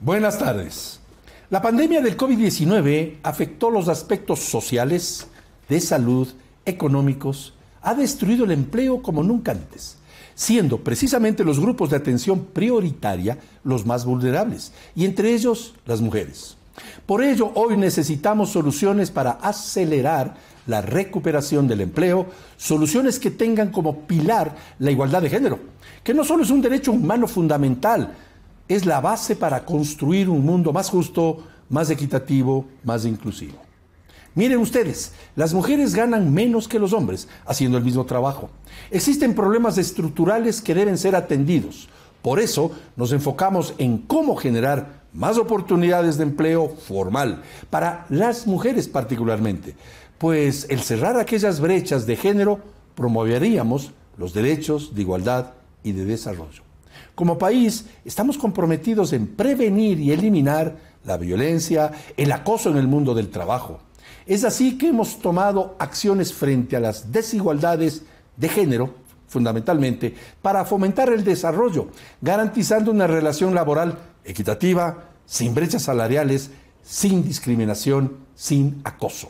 Buenas tardes. La pandemia del COVID-19 afectó los aspectos sociales, de salud, económicos, ha destruido el empleo como nunca antes, siendo precisamente los grupos de atención prioritaria los más vulnerables, y entre ellos las mujeres. Por ello, hoy necesitamos soluciones para acelerar la recuperación del empleo, soluciones que tengan como pilar la igualdad de género, que no solo es un derecho humano fundamental, es la base para construir un mundo más justo, más equitativo, más inclusivo. Miren ustedes, las mujeres ganan menos que los hombres haciendo el mismo trabajo. Existen problemas estructurales que deben ser atendidos. Por eso nos enfocamos en cómo generar más oportunidades de empleo formal, para las mujeres particularmente, pues el cerrar aquellas brechas de género promoveríamos los derechos de igualdad y de desarrollo. Como país, estamos comprometidos en prevenir y eliminar la violencia, el acoso en el mundo del trabajo. Es así que hemos tomado acciones frente a las desigualdades de género, fundamentalmente, para fomentar el desarrollo, garantizando una relación laboral equitativa, sin brechas salariales, sin discriminación, sin acoso.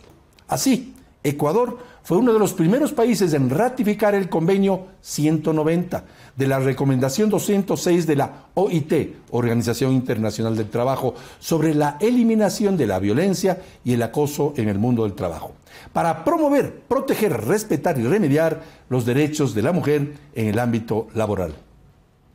Así, Ecuador fue uno de los primeros países en ratificar el convenio 190 de la recomendación 206 de la OIT, Organización Internacional del Trabajo, sobre la eliminación de la violencia y el acoso en el mundo del trabajo, para promover, proteger, respetar y remediar los derechos de la mujer en el ámbito laboral.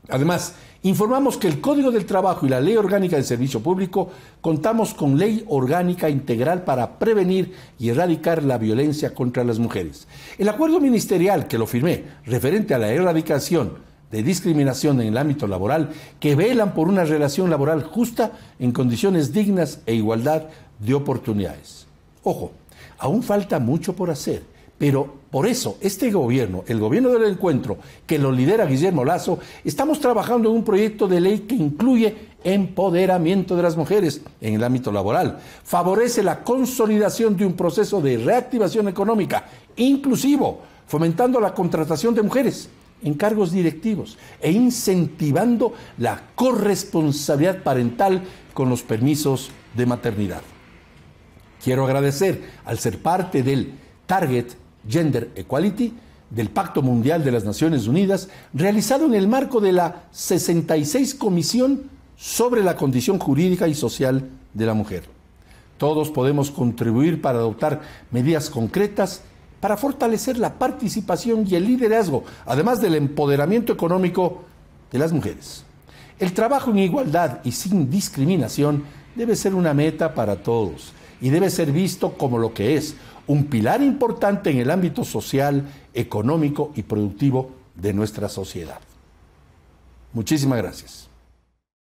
Además, informamos que el Código del Trabajo y la Ley Orgánica del Servicio Público contamos con ley orgánica integral para prevenir y erradicar la violencia contra las mujeres. El acuerdo ministerial que lo firmé referente a la erradicación de discriminación en el ámbito laboral que velan por una relación laboral justa en condiciones dignas e igualdad de oportunidades. Ojo, aún falta mucho por hacer pero por eso, este gobierno, el gobierno del encuentro, que lo lidera Guillermo Lazo, estamos trabajando en un proyecto de ley que incluye empoderamiento de las mujeres en el ámbito laboral, favorece la consolidación de un proceso de reactivación económica inclusivo, fomentando la contratación de mujeres en cargos directivos e incentivando la corresponsabilidad parental con los permisos de maternidad. Quiero agradecer al ser parte del Target Gender Equality del Pacto Mundial de las Naciones Unidas, realizado en el marco de la 66 Comisión sobre la Condición Jurídica y Social de la Mujer. Todos podemos contribuir para adoptar medidas concretas para fortalecer la participación y el liderazgo, además del empoderamiento económico de las mujeres. El trabajo en igualdad y sin discriminación debe ser una meta para todos y debe ser visto como lo que es, un pilar importante en el ámbito social, económico y productivo de nuestra sociedad. Muchísimas gracias.